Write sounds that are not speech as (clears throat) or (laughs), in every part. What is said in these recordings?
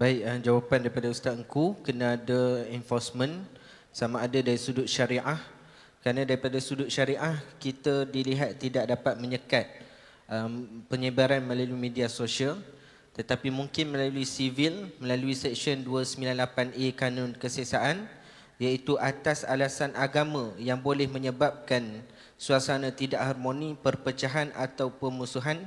Baik, eh, jawapan daripada Ustaz Engku kena ada enforcement sama ada dari sudut syariah kerana daripada sudut syariah kita dilihat tidak dapat menyekat um, penyebaran melalui media sosial tetapi mungkin melalui civil melalui seksyen 298A Kanun Kesiksaan iaitu atas alasan agama yang boleh menyebabkan suasana tidak harmoni, perpecahan atau pemusuhan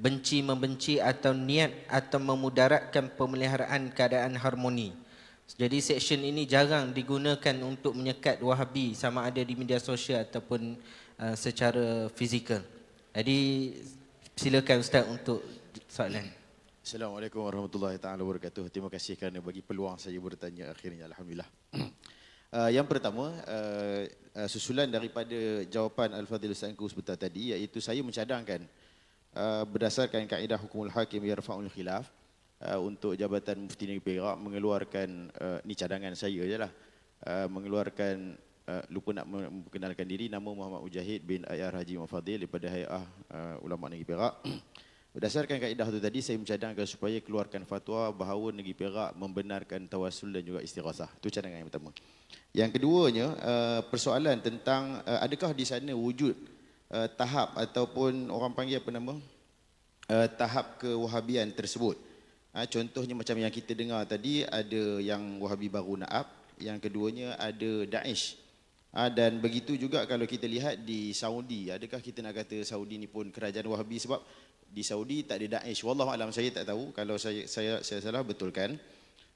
benci membenci atau niat atau memudaratkan pemeliharaan keadaan harmoni. Jadi section ini jarang digunakan untuk menyekat wahabi sama ada di media sosial ataupun uh, secara fizikal. Jadi silakan Ustaz untuk soalan. Assalamualaikum warahmatullahi taala wabarakatuh. Terima kasih kerana bagi peluang saya bertanya akhirnya alhamdulillah. (clears throat) Uh, yang pertama uh, uh, susulan daripada jawapan Al-Fadhil Sanku sebentar tadi iaitu saya mencadangkan Eh, berdasarkan kaedah hukum hakim yarfa'ul khilaf uh, untuk jabatan mufti negeri Perak mengeluarkan uh, ni cadangan saya jelah uh, mengeluarkan uh, lupa nak memperkenalkan diri nama Muhammad Ujahid bin Ayar Haji Mufadil daripada hay'ah uh, ulama negeri Perak (clears throat) berdasarkan kaedah itu tadi saya mencadangkan supaya keluarkan fatwa bahawa negeri Perak membenarkan tawasul dan juga istighasah itu cadangan yang pertama yang keduanya uh, persoalan tentang uh, adakah di sana wujud uh, tahap ataupun orang panggil apa nama uh, tahap kewahabian tersebut. Uh, contohnya macam yang kita dengar tadi ada yang wahabi baru naab, yang keduanya ada Daesh. Uh, dan begitu juga kalau kita lihat di Saudi, adakah kita nak kata Saudi ni pun kerajaan wahabi sebab di Saudi tak ada Daesh. Wallahu alam saya tak tahu kalau saya saya, saya salah betulkan.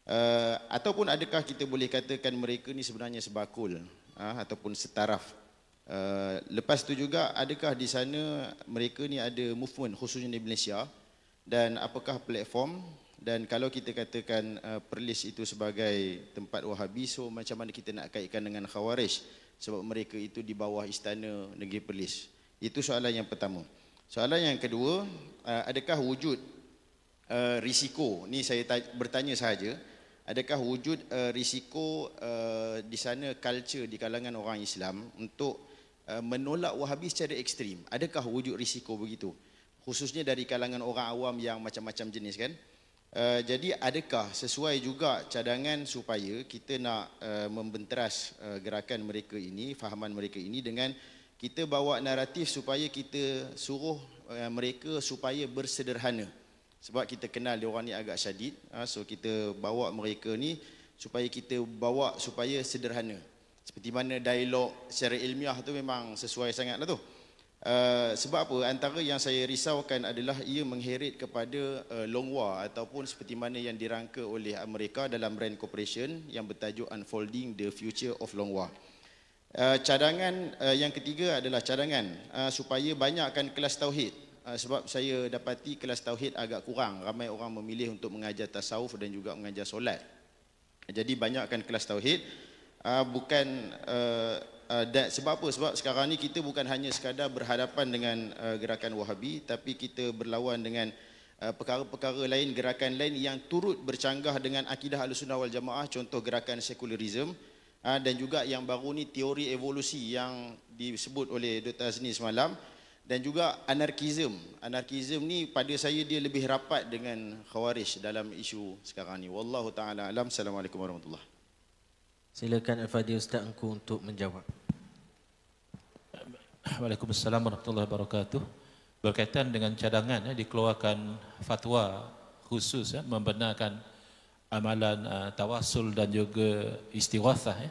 Uh, ataupun adakah kita boleh katakan mereka ni sebenarnya sebakul uh, ataupun setaraf Eh, lepas tu juga adakah di sana mereka ni ada movement khususnya di Malaysia dan apakah platform dan kalau kita katakan uh, Perlis itu sebagai tempat Wahabi so macam mana kita nak kaitkan dengan Khawarij sebab mereka itu di bawah istana negeri Perlis. Itu soalan yang pertama. Soalan yang kedua, uh, adakah wujud uh, risiko? Ni saya bertanya sahaja, adakah wujud uh, risiko uh, di sana culture di kalangan orang Islam untuk Uh, menolak wahabi secara ekstrim. Adakah wujud risiko begitu? Khususnya dari kalangan orang awam yang macam-macam jenis kan? Uh, jadi adakah sesuai juga cadangan supaya kita nak uh, membenteras uh, gerakan mereka ini, fahaman mereka ini dengan kita bawa naratif supaya kita suruh uh, mereka supaya bersederhana. Sebab kita kenal dia orang ni agak syadid, uh, so kita bawa mereka ni supaya kita bawa supaya sederhana seperti mana dialog secara ilmiah tu memang sesuai sangatlah tu. Uh, sebab apa? Antara yang saya risaukan adalah ia mengheret kepada uh, eh, long ataupun seperti mana yang dirangka oleh Amerika dalam brand Corporation yang bertajuk Unfolding the Future of Longwa. Uh, eh, cadangan uh, yang ketiga adalah cadangan uh, supaya banyakkan kelas tauhid sebab saya dapati kelas tauhid agak kurang ramai orang memilih untuk mengajar tasawuf dan juga mengajar solat jadi banyakkan kelas tauhid uh, bukan uh, eh, uh, ah, dan sebab apa sebab sekarang ni kita bukan hanya sekadar berhadapan dengan uh, gerakan wahabi tapi kita berlawan dengan uh, perkara-perkara lain gerakan lain yang turut bercanggah dengan akidah al-sunnah wal jamaah contoh gerakan sekularisme uh, ah, dan juga yang baru ni teori evolusi yang disebut oleh Dr. Azni semalam dan juga anarkisme. Anarkisme ni pada saya dia lebih rapat dengan khawarij dalam isu sekarang ni. Wallahu taala alam. Assalamualaikum warahmatullahi. Silakan Al-Fadhi Ustaz Engku untuk menjawab. Waalaikumsalam warahmatullahi wabarakatuh. Berkaitan dengan cadangan ya, dikeluarkan fatwa khusus ya, membenarkan amalan uh, eh, tawasul dan juga istighathah ya.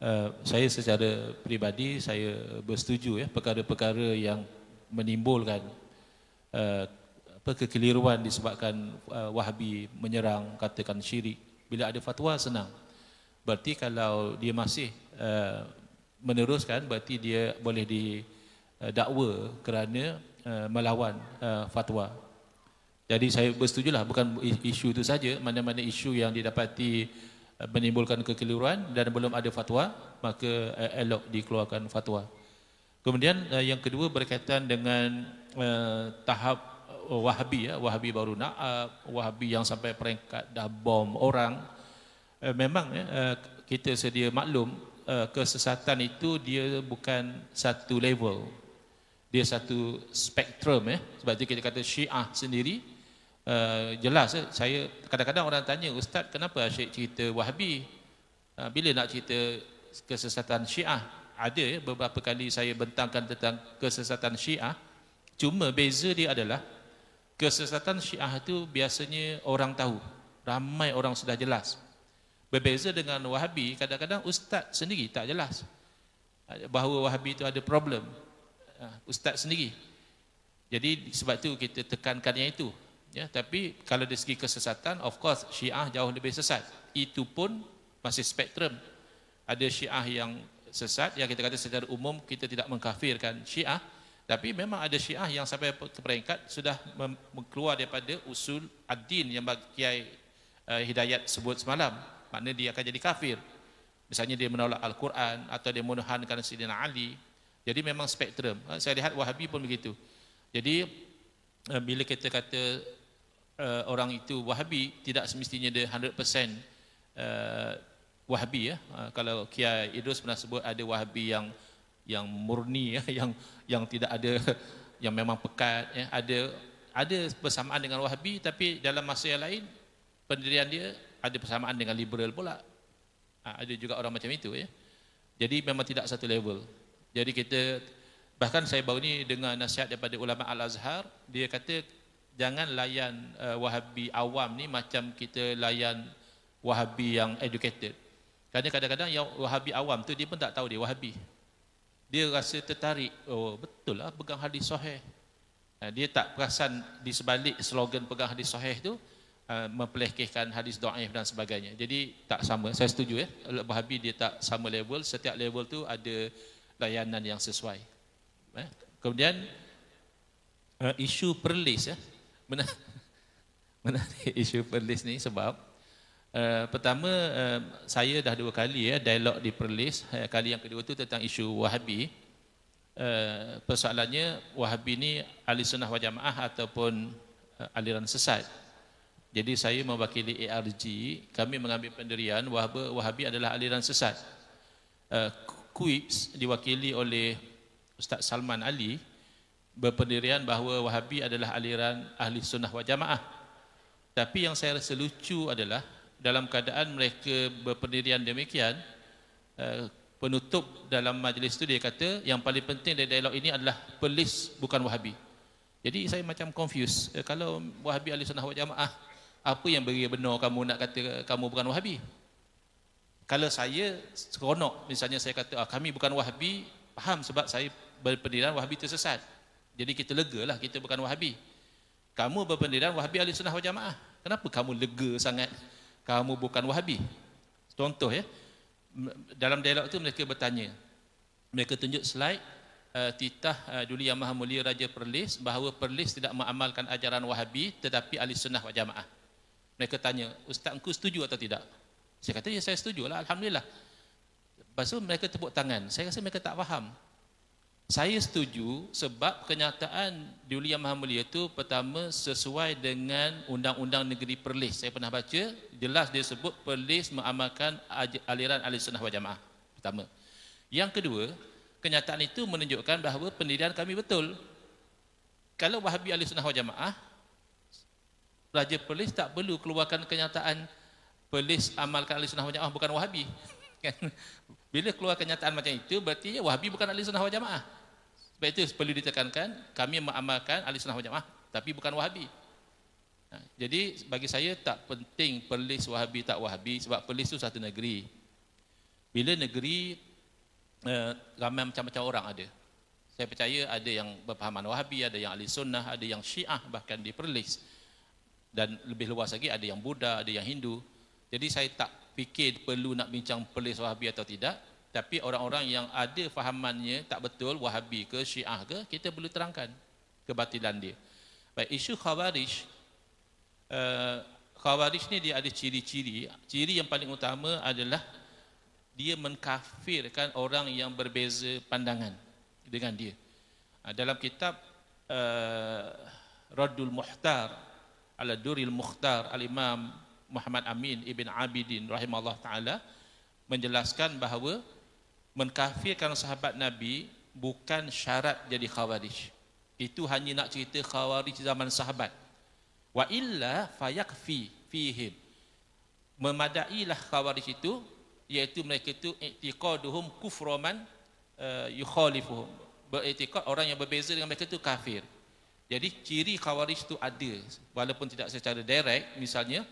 Uh, saya secara peribadi saya bersetuju ya perkara-perkara yang menimbulkan uh, apa kekeliruan disebabkan uh, Wahabi menyerang katakan syirik bila ada fatwa senang berarti kalau dia masih uh, meneruskan berarti dia boleh didakwa eh, kerana uh, melawan uh, fatwa jadi saya bersetujulah bukan isu itu saja mana-mana isu yang didapati menimbulkan kekeliruan dan belum ada fatwa maka elok dikeluarkan fatwa. Kemudian yang kedua berkaitan dengan uh, tahap Wahabi ya, Wahabi baru nak Wahabi yang sampai peringkat dah bom orang Eh, memang ya, eh, kita sedia maklum eh, kesesatan itu dia bukan satu level dia satu spektrum ya sebab itu kita kata syiah sendiri jelas saya kadang-kadang orang tanya ustaz kenapa asyik cerita wahabi bila nak cerita kesesatan syiah ada ya, beberapa kali saya bentangkan tentang kesesatan syiah cuma beza dia adalah kesesatan syiah itu biasanya orang tahu ramai orang sudah jelas Berbeza dengan Wahabi, kadang-kadang ustaz sendiri tak jelas bahawa Wahabi itu ada problem. Ha, ustaz sendiri. Jadi sebab tu kita tekankannya itu. Ya, tapi kalau dari segi kesesatan, of course Syiah jauh lebih sesat. Itu pun masih spektrum. Ada Syiah yang sesat, yang kita kata secara umum kita tidak mengkafirkan Syiah. Tapi memang ada Syiah yang sampai ke peringkat sudah keluar daripada usul ad-din yang bagi Kiai eh, Hidayat sebut semalam maknanya dia akan jadi kafir. Misalnya dia menolak Al-Quran atau dia menuhankan Sidina Ali. Jadi memang spektrum. Ha, saya lihat Wahabi pun begitu. Jadi ha, bila kita kata uh, orang itu Wahabi, tidak semestinya dia 100% uh, Wahabi. Ya. Uh, kalau Kiai Idrus pernah sebut ada Wahabi yang yang murni, ya, (laughs) yang yang tidak ada, yang memang pekat. Ya. Ada ada bersamaan dengan Wahabi tapi dalam masa yang lain pendirian dia ada persamaan dengan liberal pula. Ha, ada juga orang macam itu ya. Jadi memang tidak satu level. Jadi kita bahkan saya baru ni dengar nasihat daripada ulama Al-Azhar, dia kata jangan layan uh, Wahabi awam ni macam kita layan Wahabi yang educated. Kerana kadang-kadang yang Wahabi awam tu dia pun tak tahu dia Wahabi. Dia rasa tertarik, oh betul lah pegang hadis sahih. Ha, dia tak perasan di sebalik slogan pegang hadis sahih tu, Uh, memplehkehkan hadis dhaif dan sebagainya. Jadi tak sama. Saya setuju ya. Al-Bahabi dia tak sama level. Setiap level tu ada layanan yang sesuai. Eh? Kemudian uh, isu perlis ya. Menar- (laughs) menarik isu perlis ni sebab uh, pertama uh, saya dah dua kali ya dialog di perlis. Uh, kali yang kedua tu tentang isu Wahabi. Uh, persoalannya Wahabi ni ahli sunnah wal jamaah ataupun aliran sesat. Jadi saya mewakili ARG, kami mengambil pendirian Wahabi, Wahabi adalah aliran sesat. Kuips eh, diwakili oleh Ustaz Salman Ali berpendirian bahawa Wahabi adalah aliran ahli sunnah wa jamaah. Tapi yang saya rasa lucu adalah dalam keadaan mereka berpendirian demikian, eh, penutup dalam majlis itu dia kata yang paling penting dari dialog ini adalah pelis bukan Wahabi. Jadi saya macam confused. Eh, kalau Wahabi ahli sunnah wa jamaah, apa yang beri benar kamu nak kata kamu bukan wahabi kalau saya seronok misalnya saya kata ah, kami bukan wahabi faham sebab saya berpendirian wahabi tersesat jadi kita lega lah kita bukan wahabi kamu berpendirian wahabi ahli sunnah wa jamaah kenapa kamu lega sangat kamu bukan wahabi contoh ya dalam dialog tu mereka bertanya mereka tunjuk slide uh, titah uh, eh, Duli Yang Maha Mulia Raja Perlis bahawa Perlis tidak mengamalkan ajaran wahabi tetapi ahli sunnah wa jamaah mereka tanya, Ustaz engkau setuju atau tidak? Saya kata, ya saya setuju lah, Alhamdulillah. Lepas tu mereka tepuk tangan. Saya rasa mereka tak faham. Saya setuju sebab kenyataan Dulia Maha Mulia itu pertama sesuai dengan Undang-Undang Negeri Perlis. Saya pernah baca, jelas dia sebut Perlis mengamalkan aliran Ahli Sunnah Wal Jamaah. Pertama. Yang kedua, kenyataan itu menunjukkan bahawa pendirian kami betul. Kalau Wahabi Ahli Sunnah Wal Jamaah, Raja Perlis tak perlu keluarkan kenyataan Perlis amalkan ahli sunnah wal jamaah bukan wahabi. (laughs) Kan? Bila keluar kenyataan macam itu, berarti ya wahabi bukan ahli sunnah wal jamaah. Sebab itu perlu ditekankan, kami mengamalkan ahli sunnah wal jamaah, tapi bukan wahabi. Ha, jadi bagi saya tak penting Perlis wahabi tak wahabi, sebab Perlis itu satu negeri. Bila negeri, eh, ramai macam-macam orang ada. Saya percaya ada yang berpahaman wahabi, ada yang ahli sunnah, ada yang syiah bahkan di Perlis dan lebih luas lagi ada yang Buddha, ada yang Hindu. Jadi saya tak fikir perlu nak bincang pelis Wahabi atau tidak, tapi orang-orang yang ada fahamannya tak betul Wahabi ke Syiah ke, kita perlu terangkan kebatilan dia. Baik, isu Khawarij uh, Khawarij ni dia ada ciri-ciri. Ciri yang paling utama adalah dia mengkafirkan orang yang berbeza pandangan dengan dia. Uh, dalam kitab uh, eh, Radul Muhtar ala duril mukhtar al imam Muhammad Amin ibn Abidin rahimahullah taala menjelaskan bahawa mengkafirkan sahabat Nabi bukan syarat jadi khawarij. Itu hanya nak cerita khawarij zaman sahabat. Wa illa fayakfi fihim. Memadailah khawarij itu iaitu mereka itu i'tiqaduhum kufroman uh, yukhalifuhum. Beriktikad orang yang berbeza dengan mereka itu kafir. Jadi ciri khawarij itu ada walaupun tidak secara direct misalnya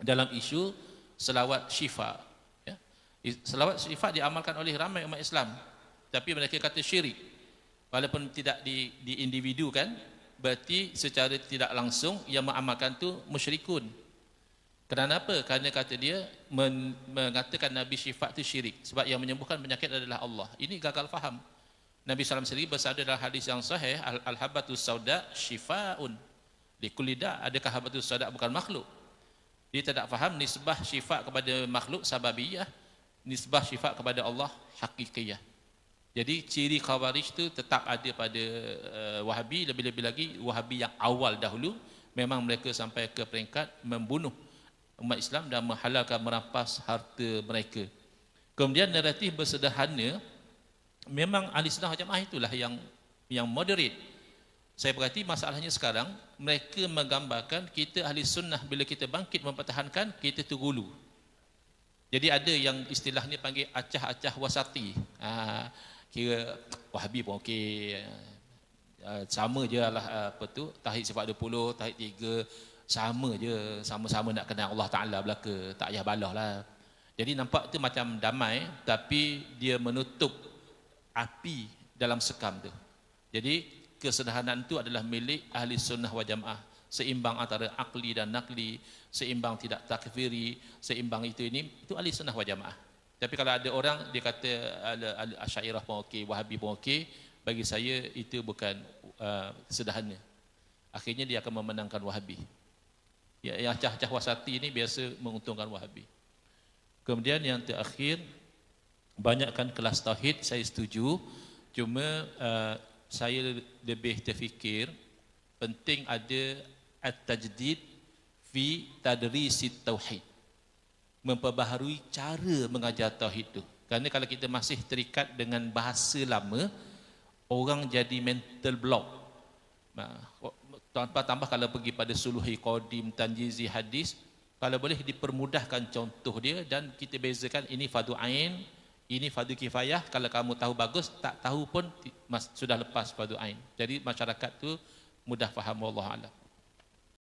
dalam isu selawat syifa ya. Selawat syifa diamalkan oleh ramai umat Islam tapi mereka kata syirik. Walaupun tidak di di individu kan berarti secara tidak langsung yang mengamalkan tu musyrikun. Kenapa? Kerana kata dia men, mengatakan Nabi syifa tu syirik sebab yang menyembuhkan penyakit adalah Allah. Ini gagal faham. Nabi SAW sendiri bersabda dalam hadis yang sahih, Al-Habatul Sauda Shifa'un. Di kulida, adakah Habatul Sauda bukan makhluk? Dia tidak faham nisbah syifa kepada makhluk sababiyah, nisbah syifa kepada Allah hakikiyah. Jadi ciri khawarij itu tetap ada pada uh, wahabi, lebih-lebih lagi wahabi yang awal dahulu, memang mereka sampai ke peringkat membunuh umat Islam dan menghalalkan merampas harta mereka. Kemudian naratif bersederhana, memang ahli sunnah jamaah itulah yang yang moderate. Saya berarti masalahnya sekarang mereka menggambarkan kita ahli sunnah bila kita bangkit mempertahankan kita tergulu. Jadi ada yang istilah ni panggil acah-acah wasati. Ha, kira Wahabi pun okey. Ha, sama je lah apa tu tahid sifat 20, tahid 3 sama je sama-sama nak kenal Allah Taala belaka tak payah balah lah. Jadi nampak tu macam damai tapi dia menutup api dalam sekam tu. Jadi kesederhanaan itu adalah milik ahli sunnah wa jamaah. Seimbang antara akli dan nakli, seimbang tidak takfiri, seimbang itu ini, itu ahli sunnah wa jamaah. Tapi kalau ada orang, dia kata ahli asyairah pun okey, wahabi pun okey, bagi saya itu bukan uh, sederhana. Akhirnya dia akan memenangkan wahabi. Ya, yang cah-cah wasati ini biasa menguntungkan wahabi. Kemudian yang terakhir, banyakkan kelas tauhid saya setuju cuma uh, saya lebih terfikir penting ada at-tajdid fi tadrisi tauhid memperbaharui cara mengajar tauhid tu kerana kalau kita masih terikat dengan bahasa lama orang jadi mental block tanpa tambah kalau pergi pada suluhi qadim tanjizi hadis kalau boleh dipermudahkan contoh dia dan kita bezakan ini fadu ain ini fadu kifayah kalau kamu tahu bagus tak tahu pun sudah lepas fadu ain jadi masyarakat tu mudah faham Allah alam